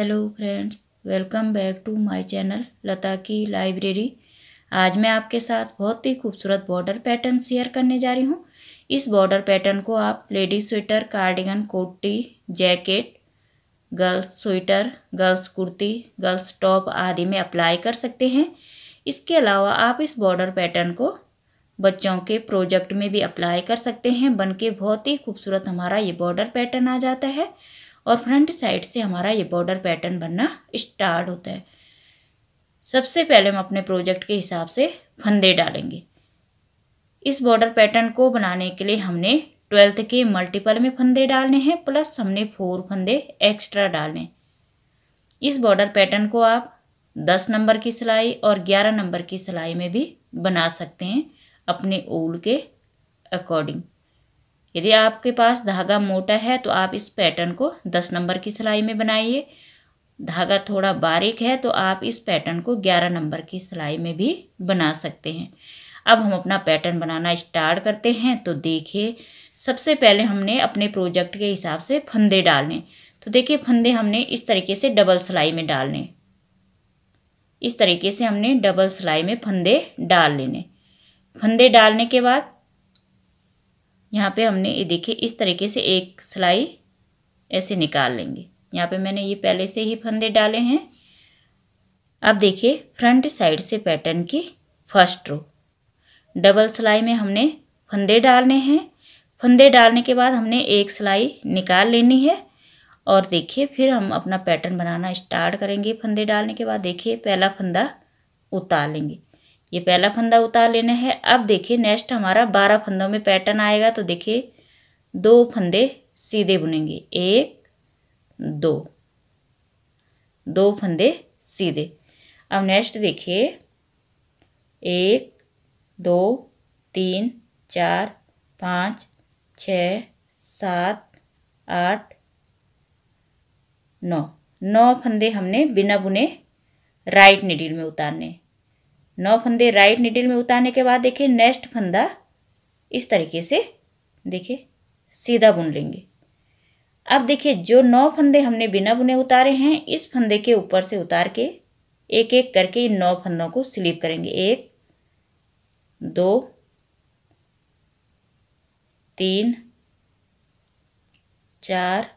hello friends welcome back to my channel Lata की library आज मैं आपके साथ बहुत ही खूबसूरत बॉर्डर पैटर्न शेयर करने जा रही हूँ इस बॉर्डर पैटर्न को आप लेडीज स्वेटर कार्डिगन कोटी jacket girls sweater girls kurti girls top आदि में अप्लाई कर सकते हैं इसके अलावा आप इस बॉर्डर पैटर्न को बच्चों के प्रोजेक्ट में भी अप्लाई कर सकते हैं बन के बहुत ही खूबसूरत हमारा ये बॉर्डर पैटर्न आ जाता है और फ्रंट साइड से हमारा ये बॉर्डर पैटर्न बनना स्टार्ट होता है सबसे पहले हम अपने प्रोजेक्ट के हिसाब से फंदे डालेंगे इस बॉर्डर पैटर्न को बनाने के लिए हमने ट्वेल्थ के मल्टीपल में फंदे डालने हैं प्लस हमने फोर फंदे एक्स्ट्रा डालने इस बॉर्डर पैटर्न को आप दस नंबर की सिलाई और ग्यारह नंबर की सिलाई में भी बना सकते हैं अपने ऊल के अकॉर्डिंग यदि आपके पास धागा मोटा है तो आप इस पैटर्न को दस नंबर की सिलाई में बनाइए धागा थोड़ा बारीक है तो आप इस पैटर्न को ग्यारह नंबर की सिलाई में भी बना सकते हैं अब हम अपना पैटर्न बनाना स्टार्ट करते हैं तो देखिए सबसे पहले हमने अपने प्रोजेक्ट के हिसाब से फंदे डालने तो देखिए फंदे हमने इस तरीके से डबल सिलाई में डालने इस तरीके से हमने डबल सिलाई में फंदे डाल लेने फंदे डालने के बाद यहाँ पे हमने ये देखिए इस तरीके से एक सिलाई ऐसे निकाल लेंगे यहाँ पे मैंने ये पहले से ही फंदे डाले हैं अब देखिए फ्रंट साइड से पैटर्न की फर्स्ट रो डबल सिलाई में हमने फंदे डालने हैं फंदे डालने के बाद हमने एक सिलाई निकाल लेनी है और देखिए फिर हम अपना पैटर्न बनाना स्टार्ट करेंगे फंदे डालने के बाद देखिए पहला फंदा उतार लेंगे ये पहला फंदा उतार लेना है अब देखिए नेक्स्ट हमारा बारह फंदों में पैटर्न आएगा तो देखिए दो फंदे सीधे बुनेंगे एक दो दो फंदे सीधे अब नेक्स्ट देखिए एक दो तीन चार पाँच छ सात आठ नौ नौ फंदे हमने बिना बुने राइट निडिल में उतारने नौ फंदे राइट निडिल में उतारने के बाद देखिए नेक्स्ट फंदा इस तरीके से देखिए सीधा बुन लेंगे अब देखिए जो नौ फंदे हमने बिना बुने उतारे हैं इस फंदे के ऊपर से उतार के एक एक करके इन नौ फंदों को स्लिप करेंगे एक दो तीन चार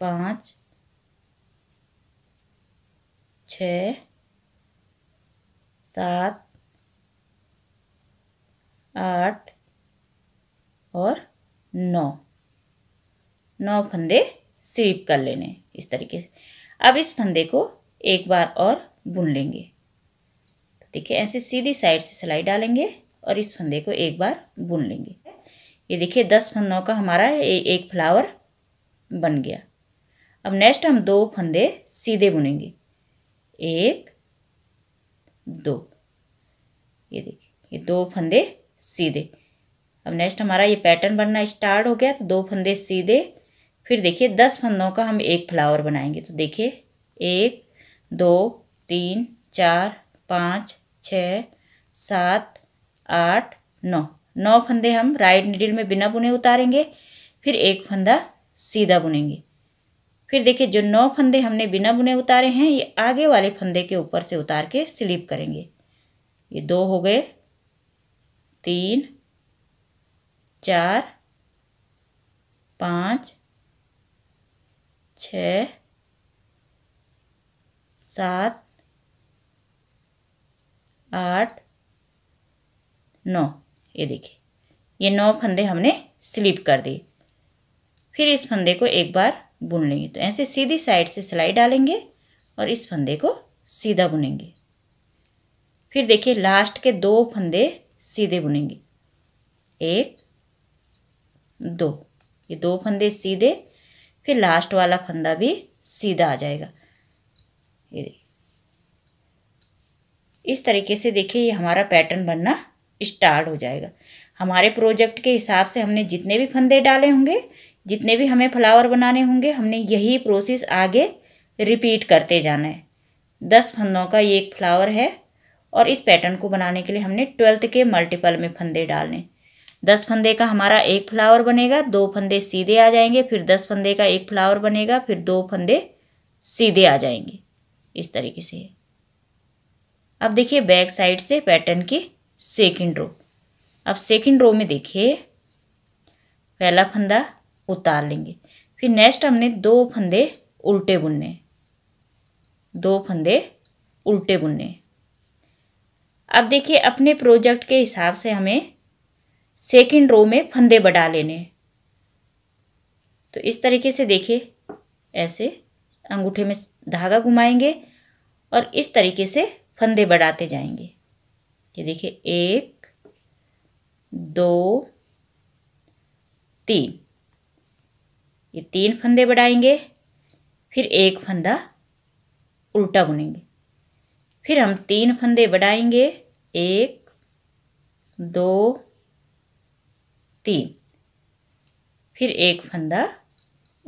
पाँच छ सात आठ और नौ नौ फंदे स्लिप कर लेने इस तरीके से अब इस फंदे को एक बार और बुन लेंगे तो देखिए ऐसे सीधी साइड से सिलाई डालेंगे और इस फंदे को एक बार बुन लेंगे ये देखिए दस फंदों का हमारा ए, एक फ्लावर बन गया अब नेक्स्ट हम दो फंदे सीधे बुनेंगे एक दो ये देखिए ये दो फंदे सीधे अब नेक्स्ट हमारा ये पैटर्न बनना स्टार्ट हो गया तो दो फंदे सीधे फिर देखिए दस फंदों का हम एक फ्लावर बनाएंगे तो देखिए एक दो तीन चार पाँच छ सात आठ नौ नौ फंदे हम राइट नीडल में बिना बुने उतारेंगे फिर एक फंदा सीधा बुनेंगे फिर देखिए जो नौ फंदे हमने बिना बुने उतारे हैं ये आगे वाले फंदे के ऊपर से उतार के स्लिप करेंगे ये दो हो गए तीन चार पाँच छ सात आठ नौ ये देखिए ये नौ फंदे हमने स्लिप कर दिए फिर इस फंदे को एक बार बुन लेंगे तो ऐसे सीधी साइड से सिलाई डालेंगे और इस फंदे को सीधा बुनेंगे फिर देखिए लास्ट के दो फंदे सीधे बुनेंगे एक दो ये दो फंदे सीधे फिर लास्ट वाला फंदा भी सीधा आ जाएगा ये देखिए इस तरीके से देखिए ये हमारा पैटर्न बनना स्टार्ट हो जाएगा हमारे प्रोजेक्ट के हिसाब से हमने जितने भी फंदे डाले होंगे जितने भी हमें फ्लावर बनाने होंगे हमने यही प्रोसेस आगे रिपीट करते जाना है दस फंदों का ये एक फ्लावर है और इस पैटर्न को बनाने के लिए हमने ट्वेल्थ के मल्टीपल में फंदे डालने दस फंदे का हमारा एक फ्लावर बनेगा दो फंदे सीधे आ जाएंगे फिर दस फंदे का एक फ्लावर बनेगा फिर दो फंदे सीधे आ जाएंगे इस तरीके से अब देखिए बैक साइड से पैटर्न की सेकेंड रो अब सेकेंड रो में देखिए पहला फंदा उतार लेंगे फिर नेक्स्ट हमने दो फंदे उल्टे बुनने दो फंदे उल्टे बुनने अब देखिए अपने प्रोजेक्ट के हिसाब से हमें सेकंड रो में फंदे बढ़ा लेने तो इस तरीके से देखिए ऐसे अंगूठे में धागा घुमाएंगे और इस तरीके से फंदे बढ़ाते जाएंगे ये देखिए एक दो तीन ये तीन फंदे बढ़ाएंगे फिर एक फंदा उल्टा बुनेंगे फिर हम तीन फंदे बढ़ाएंगे एक दो तीन फिर एक फंदा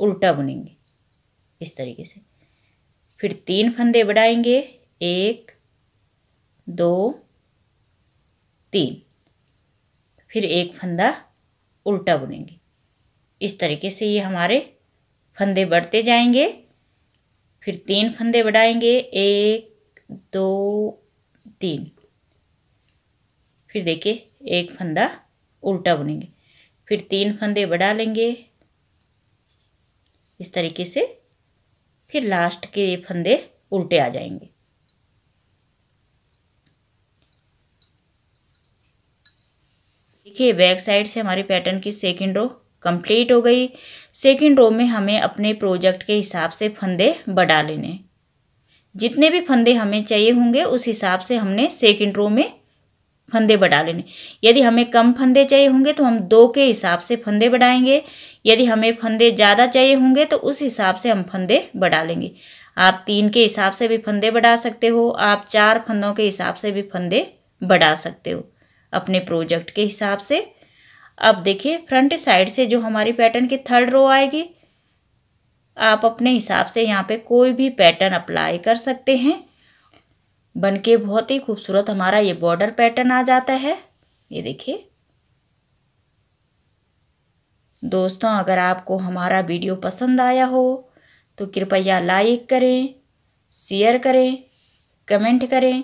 उल्टा बुनेंगे इस तरीके से फिर तीन फंदे बढ़ाएंगे एक दो तीन फिर एक फंदा उल्टा बुनेंगे इस तरीके से ये हमारे फंदे बढ़ते जाएंगे फिर तीन फंदे बढ़ाएंगे एक दो तीन फिर देखिए एक फंदा उल्टा बुनेंगे फिर तीन फंदे बढ़ा लेंगे इस तरीके से फिर लास्ट के ये फंदे उल्टे आ जाएंगे देखिए बैक साइड से हमारे पैटर्न की सेकेंड रो कंप्लीट हो गई सेकंड रो में हमें अपने प्रोजेक्ट के हिसाब से फंदे बढ़ा लेने जितने भी फंदे हमें चाहिए होंगे उस हिसाब से हमने सेकंड रो में फंदे बढ़ा लेने यदि हमें कम फंदे चाहिए होंगे तो हम दो के हिसाब से फंदे बढ़ाएंगे यदि हमें फंदे ज़्यादा चाहिए होंगे तो उस हिसाब से हम फंदे बढ़ा लेंगे आप तीन के हिसाब से भी फंदे बढ़ा सकते हो आप चार फंदों के हिसाब से भी फंदे बढ़ा सकते हो अपने प्रोजेक्ट के हिसाब से अब देखिए फ्रंट साइड से जो हमारी पैटर्न की थर्ड रो आएगी आप अपने हिसाब से यहाँ पे कोई भी पैटर्न अप्लाई कर सकते हैं बनके बहुत ही खूबसूरत हमारा ये बॉर्डर पैटर्न आ जाता है ये देखिए दोस्तों अगर आपको हमारा वीडियो पसंद आया हो तो कृपया लाइक करें शेयर करें कमेंट करें